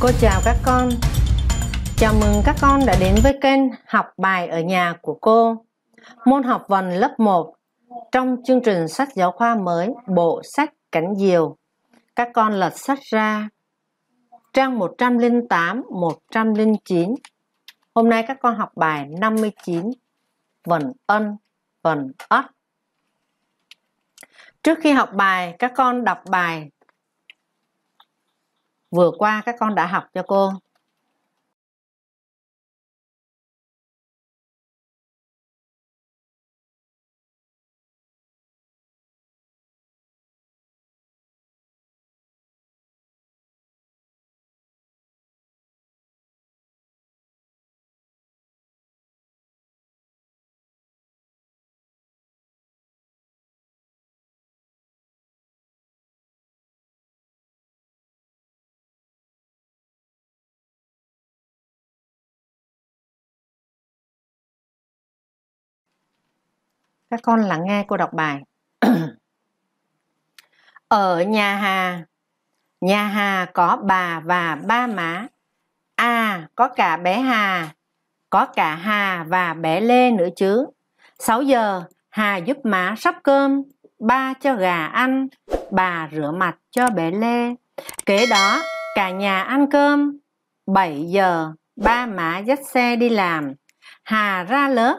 Cô chào các con Chào mừng các con đã đến với kênh học bài ở nhà của cô Môn học vần lớp 1 Trong chương trình sách giáo khoa mới Bộ sách Cảnh Diều Các con lật sách ra Trang 108, 109 Hôm nay các con học bài 59 Vần ân, vần ất Trước khi học bài, các con đọc bài vừa qua các con đã học cho cô các con lắng nghe cô đọc bài ở nhà hà nhà hà có bà và ba má à có cả bé hà có cả hà và bé lê nữa chứ 6 giờ hà giúp má sắp cơm ba cho gà ăn bà rửa mặt cho bé lê kế đó cả nhà ăn cơm 7 giờ ba má dắt xe đi làm hà ra lớp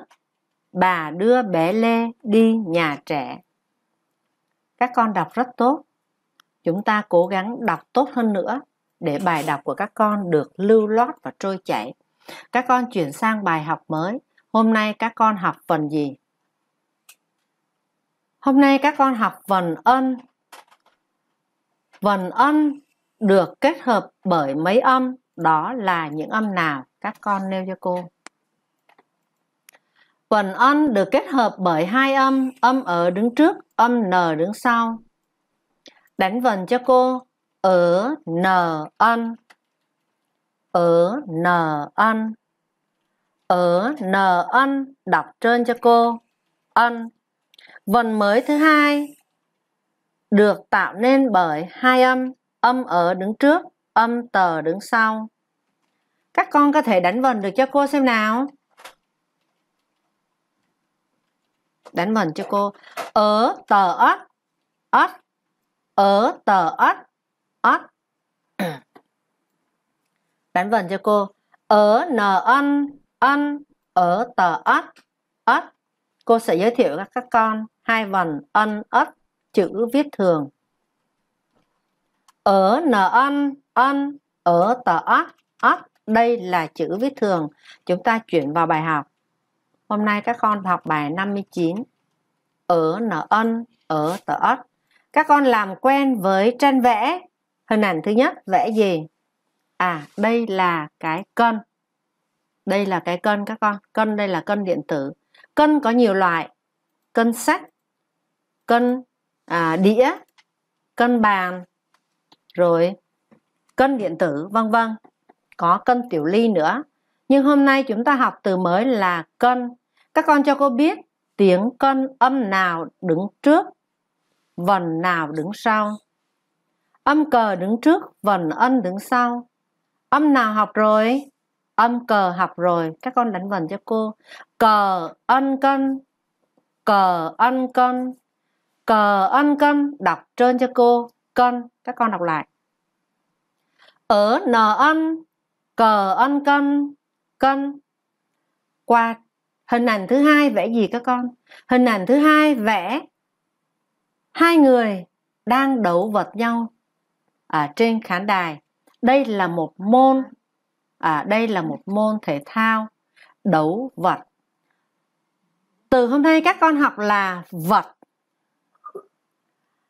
bà đưa bé Lê đi nhà trẻ. Các con đọc rất tốt. Chúng ta cố gắng đọc tốt hơn nữa để bài đọc của các con được lưu loát và trôi chảy. Các con chuyển sang bài học mới. Hôm nay các con học phần gì? Hôm nay các con học vần ân. Vần ân được kết hợp bởi mấy âm, đó là những âm nào? Các con nêu cho cô. Vần on được kết hợp bởi hai âm, âm ở đứng trước, âm n đứng sau. Đánh vần cho cô. Ở, n, on. Ở, n, on. Ở, n, on. Đọc trơn cho cô. On. Vần mới thứ hai được tạo nên bởi hai âm, âm ở đứng trước, âm tờ đứng sau. Các con có thể đánh vần được cho cô xem nào. Ờ, ờ, đánh vần cho cô ở tờ ớt ớt ở tờ ớt ớt đánh vần cho cô ở n ân ân ở ờ, tờ ớt ớt cô sẽ giới thiệu các các con hai vần ân ớt chữ viết thường ở n ân ân ở tờ ớt ớt đây là chữ viết thường chúng ta chuyển vào bài học Hôm nay các con học bài 59 ở nở ân ở tờ ất. Các con làm quen với tranh vẽ. Hình ảnh thứ nhất vẽ gì? À, đây là cái cân. Đây là cái cân các con. Cân đây là cân điện tử. Cân có nhiều loại. Cân sách, cân à, đĩa, cân bàn, rồi cân điện tử, vân vân. Có cân tiểu ly nữa. Nhưng hôm nay chúng ta học từ mới là cân các con cho cô biết tiếng con âm nào đứng trước, vần nào đứng sau. Âm cờ đứng trước, vần ân đứng sau. Âm nào học rồi? Âm cờ học rồi. Các con đánh vần cho cô. Cờ ân cân, cờ ân cân, cờ ân cân. Đọc trơn cho cô. Cân. Các con đọc lại. Ở n ân, cờ ân cân, cân. Qua hình ảnh thứ hai vẽ gì các con hình ảnh thứ hai vẽ hai người đang đấu vật nhau ở trên khán đài đây là một môn à, đây là một môn thể thao đấu vật từ hôm nay các con học là vật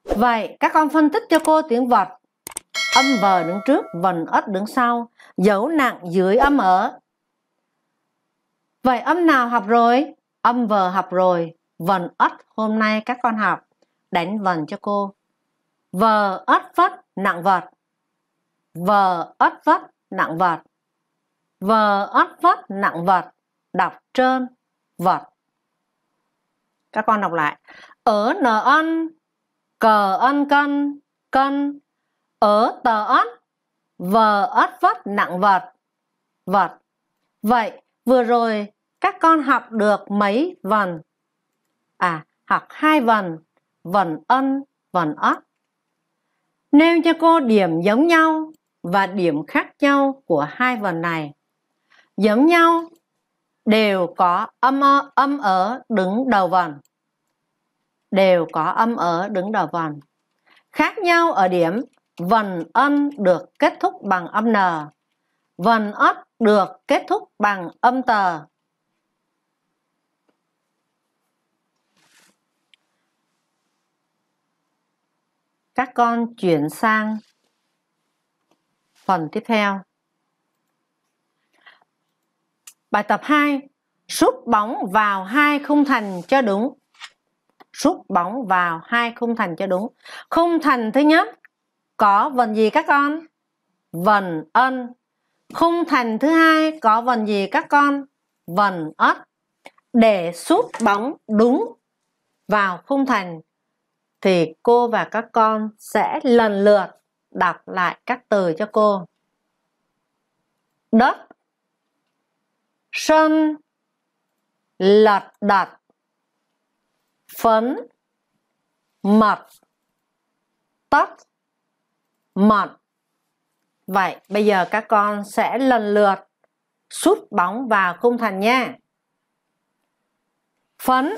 vậy các con phân tích cho cô tiếng vật âm vờ đứng trước vần ất đứng sau dấu nặng dưới âm ở Vậy âm nào học rồi? Âm vờ học rồi. Vần ất hôm nay các con học. Đánh vần cho cô. vờ ất vất nặng vật. vờ ất vất nặng vật. vờ ất vất nặng vật. Đọc trơn vật. Các con đọc lại. Ở n ân, cờ ân cân, cân. Ở tờ ất, vờ ất vất nặng vật. Vật. Vậy Vừa rồi các con học được mấy vần? À, học hai vần, vần ân, vần ất. Nêu cho cô điểm giống nhau và điểm khác nhau của hai vần này. Giống nhau đều có âm ở, âm ở đứng đầu vần. Đều có âm ở đứng đầu vần. Khác nhau ở điểm vần ân được kết thúc bằng âm n vần ất được kết thúc bằng âm tờ. Các con chuyển sang phần tiếp theo. Bài tập 2. Sút bóng vào hai khung thành cho đúng. Sút bóng vào hai khung thành cho đúng. Khung thành thứ nhất có vần gì các con? Vần ân Khung thành thứ hai có vần gì các con? Vần ất để sút bóng đúng vào khung thành thì cô và các con sẽ lần lượt đọc lại các từ cho cô. Đất Sân Lật đật Phấn Mật Tất Mật Vậy bây giờ các con sẽ lần lượt sút bóng vào khung thành nha. Phấn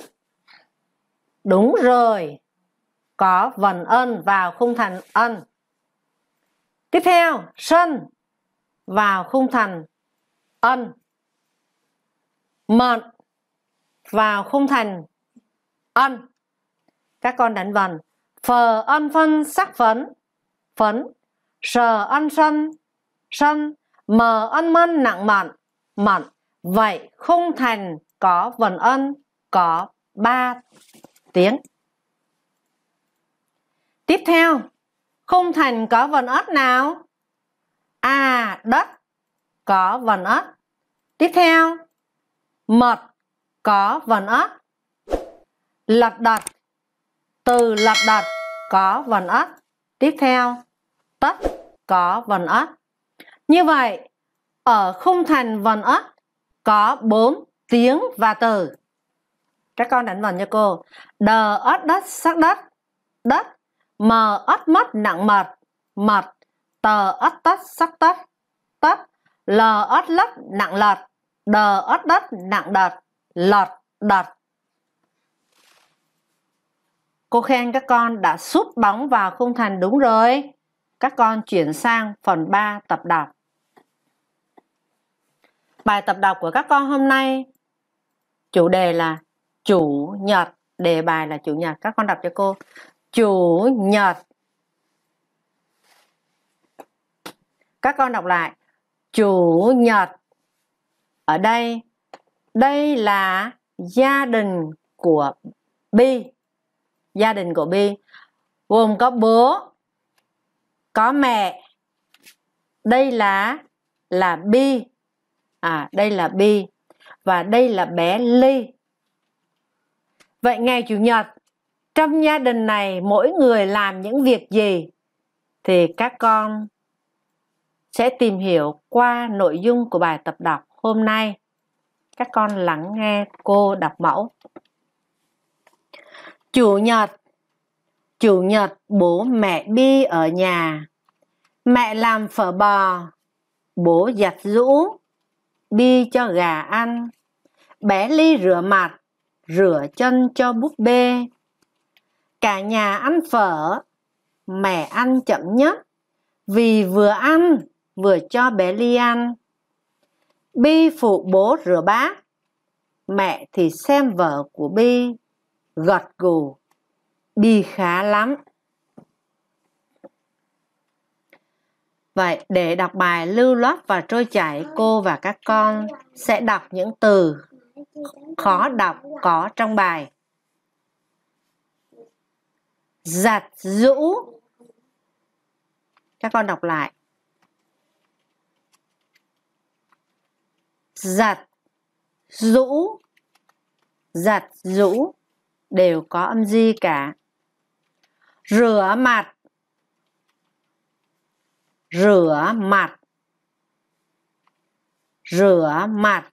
Đúng rồi Có vần ân vào khung thành ân Tiếp theo Sân Vào khung thành ân Mận Vào khung thành ân Các con đánh vần Phờ ân phân sắc phấn Phấn sờ ăn sân sân mờ ăn mân nặng mặn mặn vậy không thành có vần ân có ba tiếng tiếp theo không thành có vần ất nào a à, đất có vần ất tiếp theo mật có vần ất lật đật từ lật đật có vần ất tiếp theo tất có vần ất Như vậy, ở khung thành vần ất có bốn tiếng và từ. Các con đánh vần cho cô. Đờ ất đất sắc đất, đất, mờ ất mất nặng mật, mật, tờ ất tất sắc tất, tất, lờ ất lấp nặng lật, đờ ất đất nặng đật lật đật Cô khen các con đã sút bóng vào khung thành đúng rồi. Các con chuyển sang phần 3 tập đọc. Bài tập đọc của các con hôm nay chủ đề là chủ nhật, đề bài là chủ nhật. Các con đọc cho cô. Chủ nhật. Các con đọc lại. Chủ nhật. Ở đây đây là gia đình của Bi. Gia đình của Bi gồm có bố, có mẹ đây là là bi à đây là bi và đây là bé ly vậy ngày chủ nhật trong gia đình này mỗi người làm những việc gì thì các con sẽ tìm hiểu qua nội dung của bài tập đọc hôm nay các con lắng nghe cô đọc mẫu chủ nhật Chủ nhật bố mẹ đi ở nhà. Mẹ làm phở bò. Bố giặt rũ. đi cho gà ăn. Bé Ly rửa mặt. Rửa chân cho búp bê. Cả nhà ăn phở. Mẹ ăn chậm nhất. Vì vừa ăn, vừa cho bé Ly ăn. Bi phụ bố rửa bát. Mẹ thì xem vở của Bi. Gật gù đi khá lắm. Vậy để đọc bài lưu loát và trôi chảy, cô và các con sẽ đọc những từ khó đọc có trong bài. Giặt rũ. Các con đọc lại. Giặt rũ. Giặt rũ đều có âm di cả rửa mặt rửa mặt rửa mặt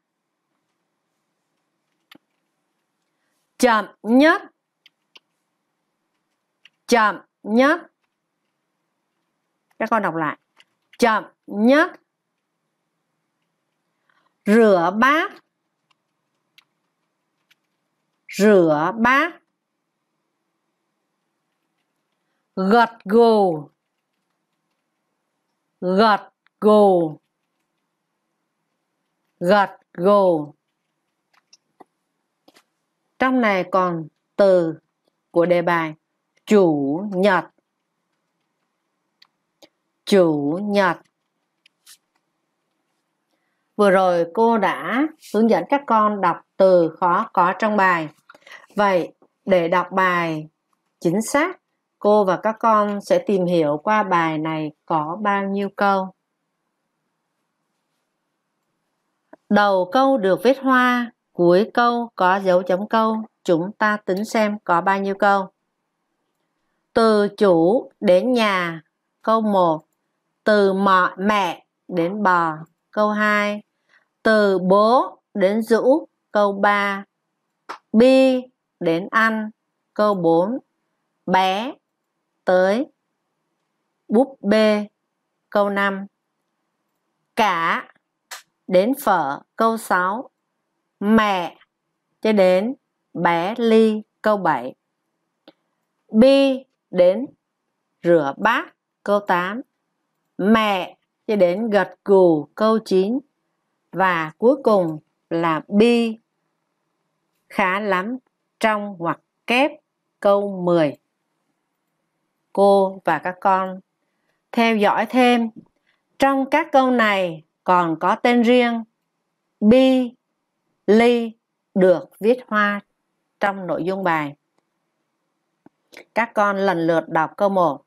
chậm nhất chậm nhất các con đọc lại chậm nhất rửa bát rửa bát gật gù gật gù gật gù trong này còn từ của đề bài chủ nhật chủ nhật vừa rồi cô đã hướng dẫn các con đọc từ khó có trong bài vậy để đọc bài chính xác Cô và các con sẽ tìm hiểu qua bài này có bao nhiêu câu. Đầu câu được viết hoa, cuối câu có dấu chấm câu. Chúng ta tính xem có bao nhiêu câu. Từ chủ đến nhà, câu 1. Từ mọ mẹ đến bò, câu 2. Từ bố đến rũ, câu 3. Bi đến ăn, câu 4. Bé tới búp bê câu 5 cả đến phở câu 6 mẹ cho đến bé ly câu 7 bi đến rửa bát câu 8 mẹ cho đến gật gù câu 9 và cuối cùng là bi khá lắm trong hoặc kép câu 10 cô và các con. Theo dõi thêm, trong các câu này còn có tên riêng bi, ly được viết hoa trong nội dung bài. Các con lần lượt đọc câu 1.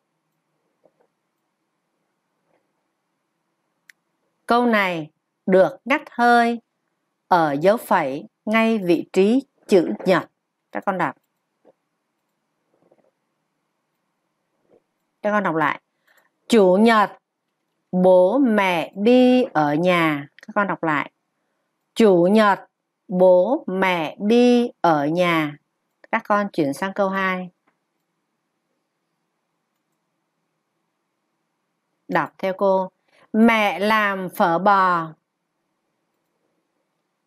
Câu này được ngắt hơi ở dấu phẩy ngay vị trí chữ nhật. Các con đọc. cho con đọc lại chủ nhật bố mẹ đi ở nhà các con đọc lại chủ nhật bố mẹ đi ở nhà các con chuyển sang câu 2 đọc theo cô mẹ làm phở bò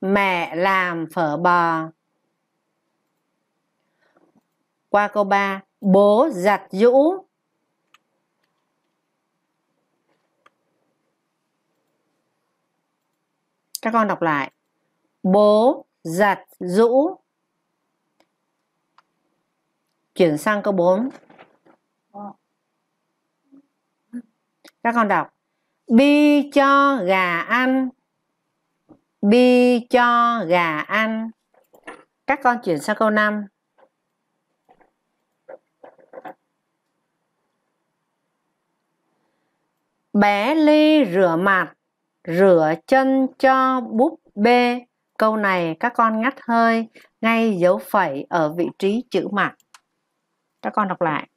mẹ làm phở bò qua câu 3 bố giặt giũ các con đọc lại bố giặt rũ chuyển sang câu 4 các con đọc bi cho gà ăn bi cho gà ăn các con chuyển sang câu 5 bé ly rửa mặt rửa chân cho búp bê câu này các con ngắt hơi ngay dấu phẩy ở vị trí chữ mặt các con đọc lại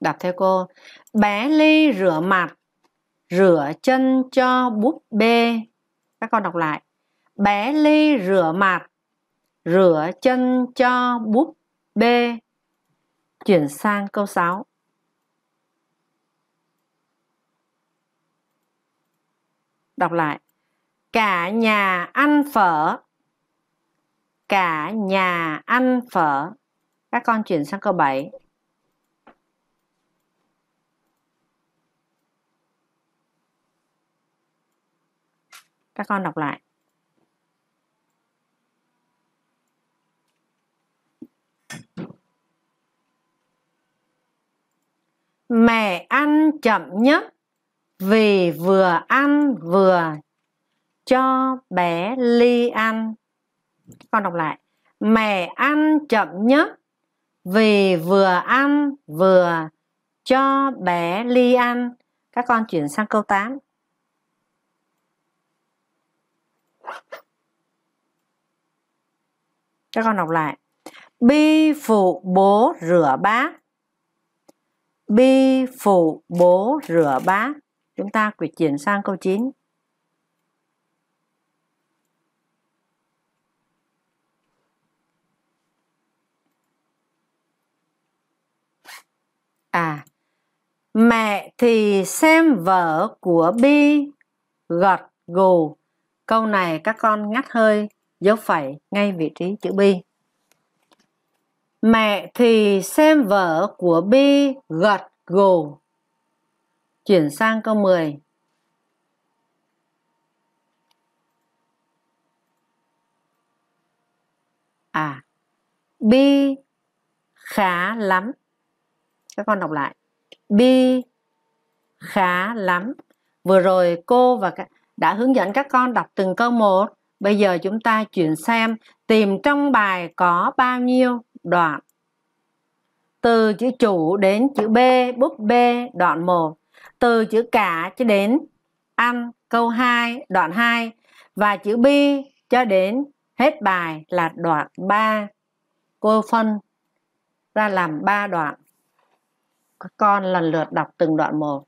đọc theo cô bé ly rửa mặt rửa chân cho búp bê các con đọc lại bé ly rửa mặt rửa chân cho búp bê chuyển sang câu 6 đọc lại cả nhà ăn phở cả nhà ăn phở các con chuyển sang câu 7 các con đọc lại mẹ ăn chậm nhất vì vừa ăn vừa cho bé ly ăn con đọc lại mẹ ăn chậm nhất vì vừa ăn vừa cho bé ly ăn các con chuyển sang câu 8 các con đọc lại bi phụ bố rửa bát bi phụ bố rửa bát Chúng ta chuyển sang câu 9. À, mẹ thì xem vở của Bi gật gù. Câu này các con ngắt hơi dấu phẩy ngay vị trí chữ Bi. Mẹ thì xem vở của Bi gật gù. Chuyển sang câu 10. À, bi khá lắm. Các con đọc lại. bi khá lắm. Vừa rồi cô và đã hướng dẫn các con đọc từng câu một. Bây giờ chúng ta chuyển xem tìm trong bài có bao nhiêu đoạn. Từ chữ chủ đến chữ B, bút B đoạn 1 từ chữ cả cho đến ăn câu 2 đoạn 2 và chữ bi cho đến hết bài là đoạn 3. Cô phân ra làm 3 đoạn. Các con lần lượt đọc từng đoạn một.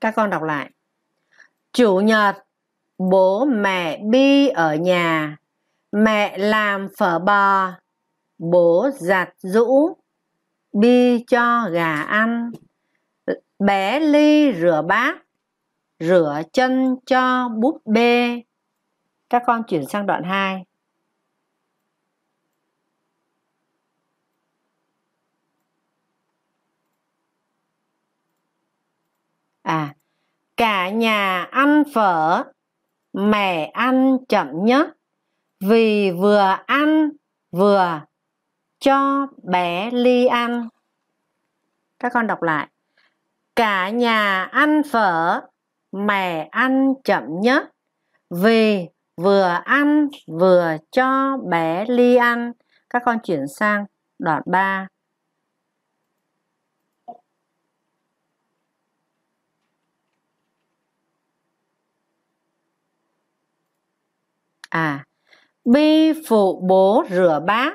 Các con đọc lại. Chủ nhật bố mẹ Bi ở nhà. Mẹ làm phở bò. Bố giặt rũ. Bi cho gà ăn. Bé Ly rửa bát. Rửa chân cho búp bê. Các con chuyển sang đoạn 2. cả nhà ăn phở mẹ ăn chậm nhất vì vừa ăn vừa cho bé ly ăn các con đọc lại cả nhà ăn phở mẹ ăn chậm nhất vì vừa ăn vừa cho bé ly ăn các con chuyển sang đoạn 3 à bi phụ bố rửa bát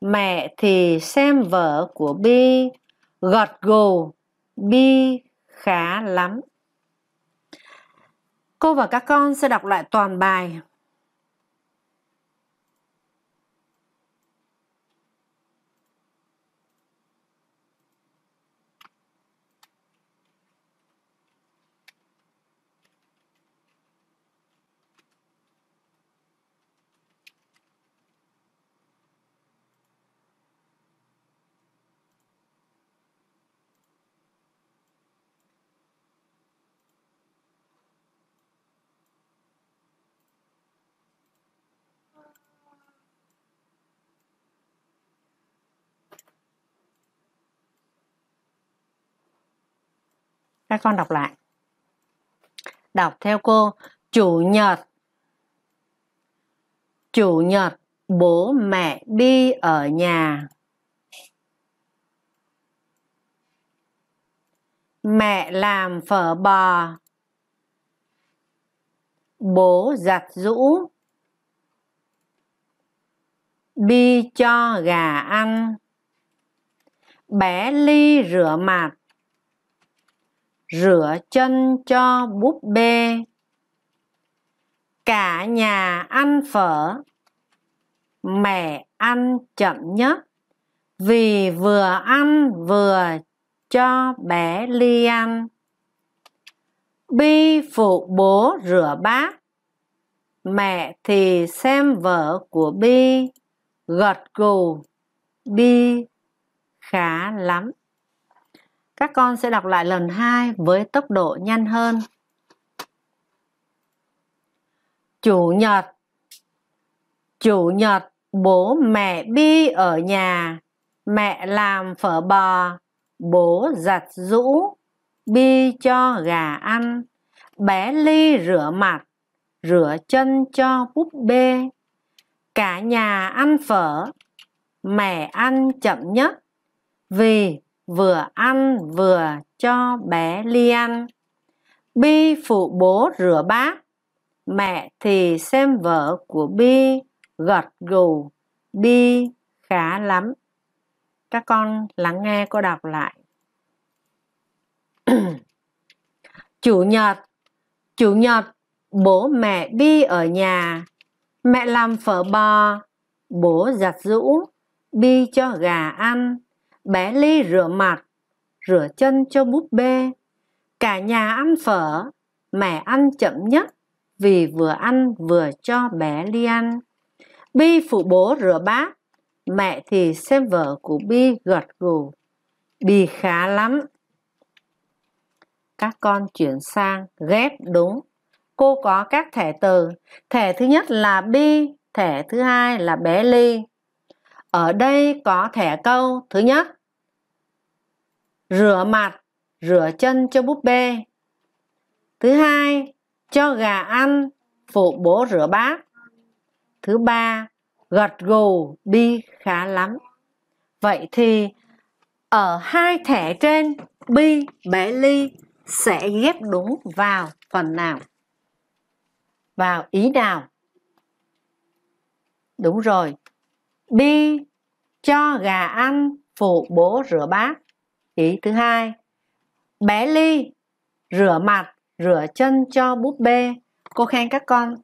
mẹ thì xem vở của bi gọt gù bi khá lắm cô và các con sẽ đọc lại toàn bài Các con đọc lại. Đọc theo cô. Chủ nhật. Chủ nhật bố mẹ đi ở nhà. Mẹ làm phở bò. Bố giặt rũ. đi cho gà ăn. Bé Ly rửa mặt rửa chân cho búp bê cả nhà ăn phở mẹ ăn chậm nhất vì vừa ăn vừa cho bé ly ăn bi phụ bố rửa bát mẹ thì xem vợ của bi gật gù bi khá lắm các con sẽ đọc lại lần hai với tốc độ nhanh hơn. Chủ nhật Chủ nhật bố mẹ Bi ở nhà, mẹ làm phở bò, bố giặt rũ, Bi cho gà ăn, bé Ly rửa mặt, rửa chân cho búp bê. Cả nhà ăn phở, mẹ ăn chậm nhất vì vừa ăn vừa cho bé Ly ăn. Bi phụ bố rửa bát, mẹ thì xem vợ của Bi gật gù, Bi khá lắm. Các con lắng nghe cô đọc lại. Chủ nhật, chủ nhật bố mẹ Bi ở nhà, mẹ làm phở bò, bố giặt rũ, Bi cho gà ăn bé Ly rửa mặt, rửa chân cho búp bê. Cả nhà ăn phở, mẹ ăn chậm nhất vì vừa ăn vừa cho bé Ly ăn. Bi phụ bố rửa bát, mẹ thì xem vợ của Bi gật gù. Bi khá lắm. Các con chuyển sang ghép đúng. Cô có các thẻ từ. Thẻ thứ nhất là Bi, thẻ thứ hai là bé Ly. Ở đây có thẻ câu thứ nhất rửa mặt rửa chân cho búp bê thứ hai cho gà ăn phụ bố rửa bát thứ ba gật gù đi khá lắm vậy thì ở hai thẻ trên bi bé ly sẽ ghép đúng vào phần nào vào ý nào đúng rồi bi cho gà ăn phụ bố rửa bát ý thứ hai bé ly rửa mặt rửa chân cho búp bê cô khen các con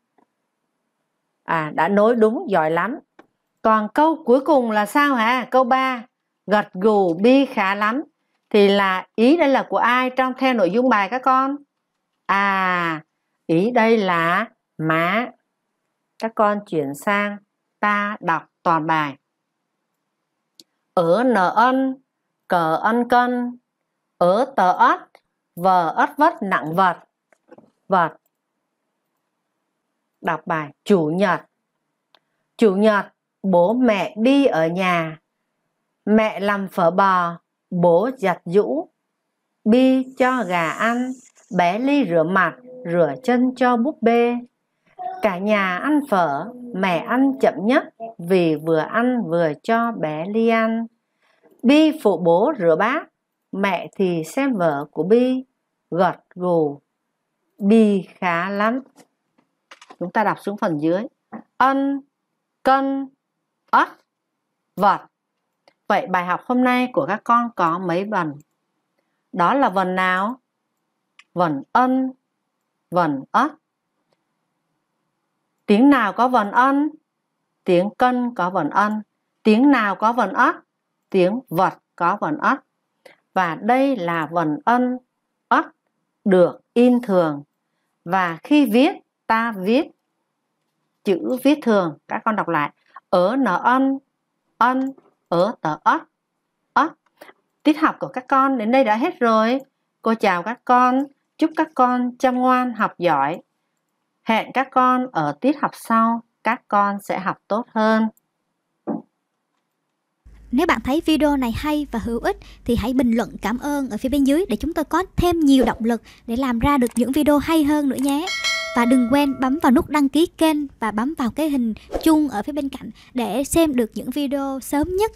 à đã nối đúng giỏi lắm còn câu cuối cùng là sao hả câu 3 gật gù bi khá lắm thì là ý đây là của ai trong theo nội dung bài các con à ý đây là má các con chuyển sang ta đọc toàn bài ở nợ ân cờ ăn cân ớ tờ ớt vờ ớt vất nặng vật vật đọc bài chủ nhật chủ nhật bố mẹ đi ở nhà mẹ làm phở bò bố giặt giũ bi cho gà ăn bé ly rửa mặt rửa chân cho búp bê cả nhà ăn phở mẹ ăn chậm nhất vì vừa ăn vừa cho bé ly ăn Bi phụ bố rửa bát, mẹ thì xem vợ của Bi, gật gù. Bi khá lắm. Chúng ta đọc xuống phần dưới. Ân, cân, ất, vật. Vậy bài học hôm nay của các con có mấy vần? Đó là vần nào? Vần ân, vần ất. Tiếng nào có vần ân? Tiếng cân có vần ân. Tiếng nào có vần ất? tiếng vật có vần ất và đây là vần ân ất được in thường và khi viết ta viết chữ viết thường các con đọc lại ở n ân ân ở tờ ất ất tiết học của các con đến đây đã hết rồi cô chào các con chúc các con chăm ngoan học giỏi hẹn các con ở tiết học sau các con sẽ học tốt hơn nếu bạn thấy video này hay và hữu ích thì hãy bình luận cảm ơn ở phía bên dưới để chúng tôi có thêm nhiều động lực để làm ra được những video hay hơn nữa nhé. Và đừng quên bấm vào nút đăng ký kênh và bấm vào cái hình chuông ở phía bên cạnh để xem được những video sớm nhất.